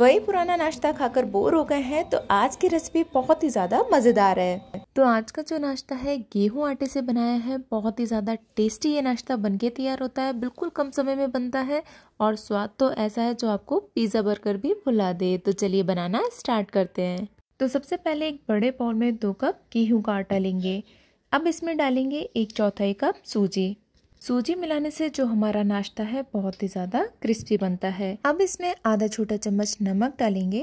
वही पुराना नाश्ता खाकर बोर हो गए हैं तो आज की रेसिपी बहुत ही ज़्यादा मज़ेदार है तो आज का जो नाश्ता है गेहूं आटे से बनाया है बहुत ही ज़्यादा टेस्टी ये नाश्ता बनके तैयार होता है बिल्कुल कम समय में बनता है और स्वाद तो ऐसा है जो आपको पिज़्ज़ा बर्गर भी भुला दे तो चलिए बनाना स्टार्ट करते हैं तो सबसे पहले एक बड़े बाउल में दो कप गेहूँ का आटा लेंगे अब इसमें डालेंगे एक चौथाई कप सूजी सूजी मिलाने से जो हमारा नाश्ता है बहुत ही ज़्यादा क्रिस्पी बनता है अब इसमें आधा छोटा चम्मच नमक डालेंगे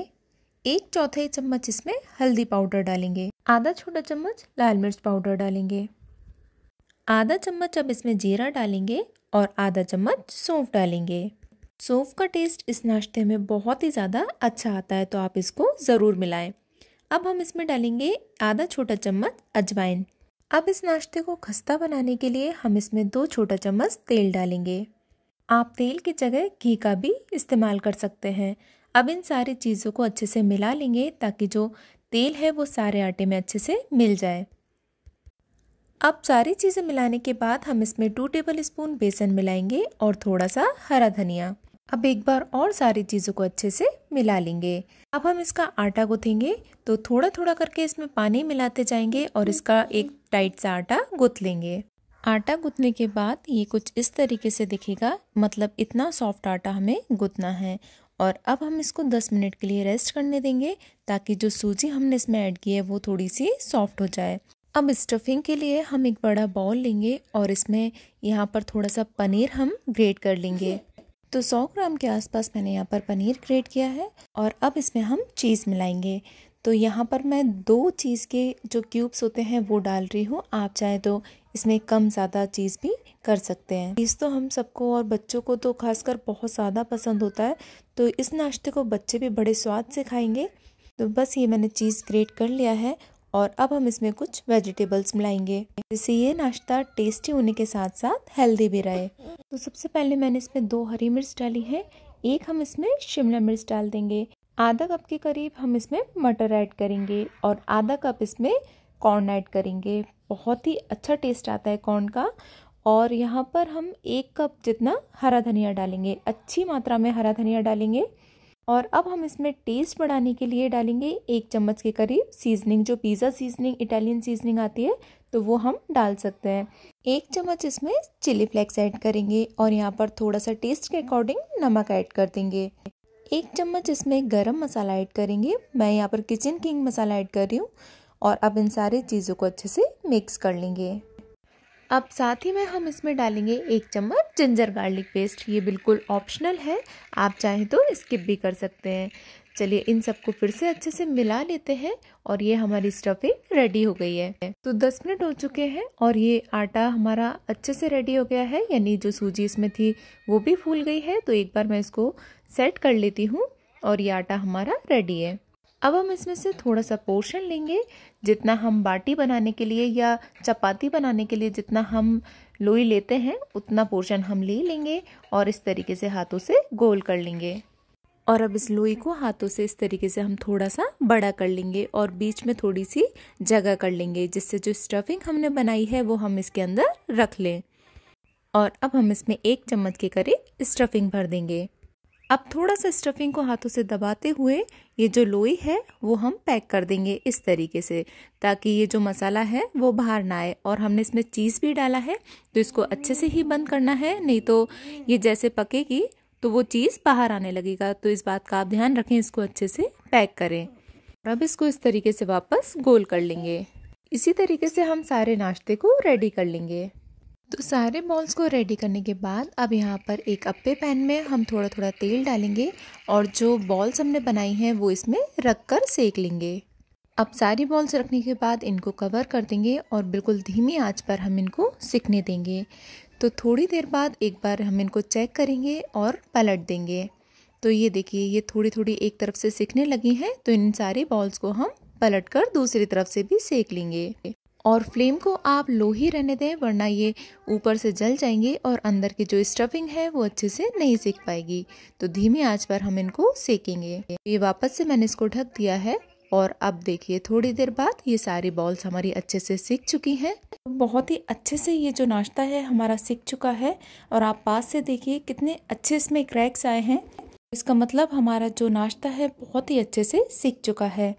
एक चौथाई चम्मच इसमें हल्दी पाउडर डालेंगे आधा छोटा चम्मच लाल मिर्च पाउडर डालेंगे आधा चम्मच अब इसमें जीरा डालेंगे और आधा चम्मच सौंफ डालेंगे सौंफ का टेस्ट इस नाश्ते में बहुत ही ज़्यादा अच्छा आता है तो आप इसको ज़रूर मिलाएं अब हम इसमें डालेंगे आधा छोटा चम्मच अजवाइन अब इस नाश्ते को खस्ता बनाने के लिए हम इसमें दो छोटा चम्मच तेल डालेंगे आप तेल की जगह घी का भी इस्तेमाल कर सकते हैं अब इन सारी चीज़ों को अच्छे से मिला लेंगे ताकि जो तेल है वो सारे आटे में अच्छे से मिल जाए अब सारी चीज़ें मिलाने के बाद हम इसमें टू टेबल स्पून बेसन मिलाएंगे और थोड़ा सा हरा धनिया अब एक बार और सारी चीज़ों को अच्छे से मिला लेंगे अब हम इसका आटा गूँथेंगे तो थोड़ा थोड़ा करके इसमें पानी मिलाते जाएंगे और इसका एक टाइट सा आटा गुथ लेंगे आटा गुथने के बाद ये कुछ इस तरीके से दिखेगा मतलब इतना सॉफ्ट आटा हमें गुथना है और अब हम इसको 10 मिनट के लिए रेस्ट करने देंगे ताकि जो सूजी हमने इसमें ऐड की है वो थोड़ी सी सॉफ्ट हो जाए अब स्टफिंग के लिए हम एक बड़ा बाउल लेंगे और इसमें यहाँ पर थोड़ा सा पनीर हम ग्रेट कर लेंगे तो 100 ग्राम के आसपास मैंने यहाँ पर पनीर ग्रेट किया है और अब इसमें हम चीज़ मिलाएंगे तो यहाँ पर मैं दो चीज़ के जो क्यूब्स होते हैं वो डाल रही हूँ आप चाहे तो इसमें कम ज़्यादा चीज़ भी कर सकते हैं इस तो हम सबको और बच्चों को तो खासकर बहुत ज़्यादा पसंद होता है तो इस नाश्ते को बच्चे भी बड़े स्वाद से खाएंगे तो बस ये मैंने चीज़ ग्रेट कर लिया है और अब हम इसमें कुछ वेजिटेबल्स मिलाएंगे जिससे ये नाश्ता टेस्टी होने के साथ साथ हेल्दी भी रहे तो सबसे पहले मैंने इसमें दो हरी मिर्च डाली है एक हम इसमें शिमला मिर्च डाल देंगे आधा कप के करीब हम इसमें मटर ऐड करेंगे और आधा कप इसमें कॉर्न ऐड करेंगे बहुत ही अच्छा टेस्ट आता है कॉर्न का और यहाँ पर हम एक कप जितना हरा धनिया डालेंगे अच्छी मात्रा में हरा धनिया डालेंगे और अब हम इसमें टेस्ट बढ़ाने के लिए डालेंगे एक चम्मच के करीब सीजनिंग जो पिज़्ज़ा सीजनिंग इटालियन सीजनिंग आती है तो वो हम डाल सकते हैं एक चम्मच इसमें चिली फ्लेक्स ऐड करेंगे और यहाँ पर थोड़ा सा टेस्ट के अकॉर्डिंग नमक ऐड कर देंगे एक चम्मच इसमें गरम मसाला ऐड करेंगे मैं यहाँ पर किचन किंग मसाला ऐड कर रही हूँ और अब इन सारे चीज़ों को अच्छे से मिक्स कर लेंगे अब साथ ही में हम इसमें डालेंगे एक चम्मच जिंजर गार्लिक पेस्ट ये बिल्कुल ऑप्शनल है आप चाहें तो स्किप भी कर सकते हैं चलिए इन सबको फिर से अच्छे से मिला लेते हैं और ये हमारी स्टफिंग रेडी हो गई है तो 10 मिनट हो चुके हैं और ये आटा हमारा अच्छे से रेडी हो गया है यानी जो सूजी इसमें थी वो भी फूल गई है तो एक बार मैं इसको सेट कर लेती हूँ और ये आटा हमारा रेडी है अब हम इसमें से थोड़ा सा पोर्शन लेंगे जितना हम बाटी बनाने के लिए या चपाती बनाने के लिए जितना हम लोई लेते हैं उतना पोर्शन हम ले लेंगे और इस तरीके से हाथों से गोल कर लेंगे और अब इस लोई को हाथों से इस तरीके से हम थोड़ा सा बड़ा कर लेंगे और बीच में थोड़ी सी जगह कर लेंगे जिससे जो स्टफिंग हमने बनाई है वो हम इसके अंदर रख लें और अब हम इसमें एक चम्मच के करीब स्टफिंग भर देंगे अब थोड़ा सा स्टफिंग को हाथों से दबाते हुए ये जो लोई है वो हम पैक कर देंगे इस तरीके से ताकि ये जो मसाला है वो बाहर ना आए और हमने इसमें चीज़ भी डाला है तो इसको अच्छे से ही बंद करना है नहीं तो ये जैसे पकेगी तो वो चीज़ बाहर आने लगेगा तो इस बात का आप ध्यान रखें इसको अच्छे से पैक करें और अब इसको इस तरीके से वापस गोल कर लेंगे इसी तरीके से हम सारे नाश्ते को रेडी कर लेंगे तो सारे बॉल्स को रेडी करने के बाद अब यहाँ पर एक अप्पे पैन में हम थोड़ा थोड़ा तेल डालेंगे और जो बॉल्स हमने बनाई हैं वो इसमें रख कर सेक लेंगे अब सारी बॉल्स रखने के बाद इनको कवर कर देंगे और बिल्कुल धीमी आंच पर हम इनको सिकने देंगे तो थोड़ी देर बाद एक बार हम इनको चेक करेंगे और पलट देंगे तो ये देखिए ये थोड़ी थोड़ी एक तरफ से सीखने लगी हैं तो इन सारे बॉल्स को हम पलट कर दूसरी तरफ से भी सेक लेंगे और फ्लेम को आप लो ही रहने दें वरना ये ऊपर से जल जाएंगे और अंदर की जो स्टफिंग है वो अच्छे से नहीं सेक पाएगी तो धीमी आंच पर हम इनको सेकेंगे ये वापस से मैंने इसको ढक दिया है और अब देखिए थोड़ी देर बाद ये सारी बॉल्स हमारी अच्छे से सीख चुकी हैं बहुत ही अच्छे से ये जो नाश्ता है हमारा सीख चुका है और आप पास से देखिए कितने अच्छे इसमें क्रैक्स आए हैं इसका मतलब हमारा जो नाश्ता है बहुत ही अच्छे से सीख चुका है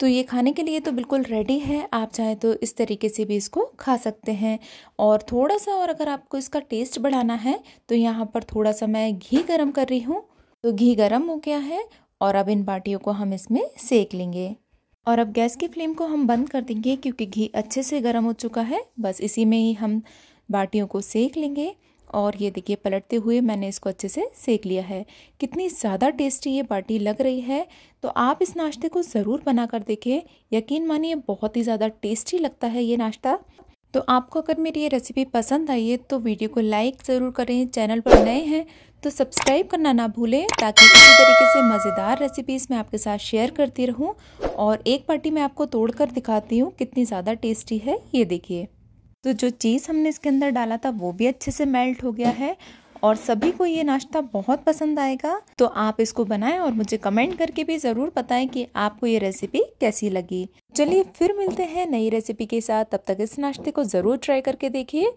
तो ये खाने के लिए तो बिल्कुल रेडी है आप चाहें तो इस तरीके से भी इसको खा सकते हैं और थोड़ा सा और अगर आपको इसका टेस्ट बढ़ाना है तो यहाँ पर थोड़ा सा मैं घी गरम कर रही हूँ तो घी गरम हो गया है और अब इन बाटियों को हम इसमें सेक लेंगे और अब गैस की फ्लेम को हम बंद कर देंगे क्योंकि घी अच्छे से गर्म हो चुका है बस इसी में ही हम बाटियों को सेक लेंगे और ये देखिए पलटते हुए मैंने इसको अच्छे से सेक लिया है कितनी ज़्यादा टेस्टी ये बाटी लग रही है तो आप इस नाश्ते को ज़रूर बना कर देखें यकीन मानिए बहुत ही ज़्यादा टेस्टी लगता है ये नाश्ता तो आपको अगर मेरी ये रेसिपी पसंद आई है तो वीडियो को लाइक ज़रूर करें चैनल पर नए हैं तो सब्सक्राइब करना ना भूलें ताकि इसी तरीके से मज़ेदार रेसिपीज़ मैं आपके साथ शेयर करती रहूं और एक पार्टी मैं आपको तोड़कर दिखाती हूं कितनी ज़्यादा टेस्टी है ये देखिए तो जो चीज़ हमने इसके अंदर डाला था वो भी अच्छे से मेल्ट हो गया है और सभी को ये नाश्ता बहुत पसंद आएगा तो आप इसको बनाएं और मुझे कमेंट करके भी ज़रूर बताएं कि आपको ये रेसिपी कैसी लगी चलिए फिर मिलते हैं नई रेसिपी के साथ तब तक इस नाश्ते को ज़रूर ट्राई करके देखिए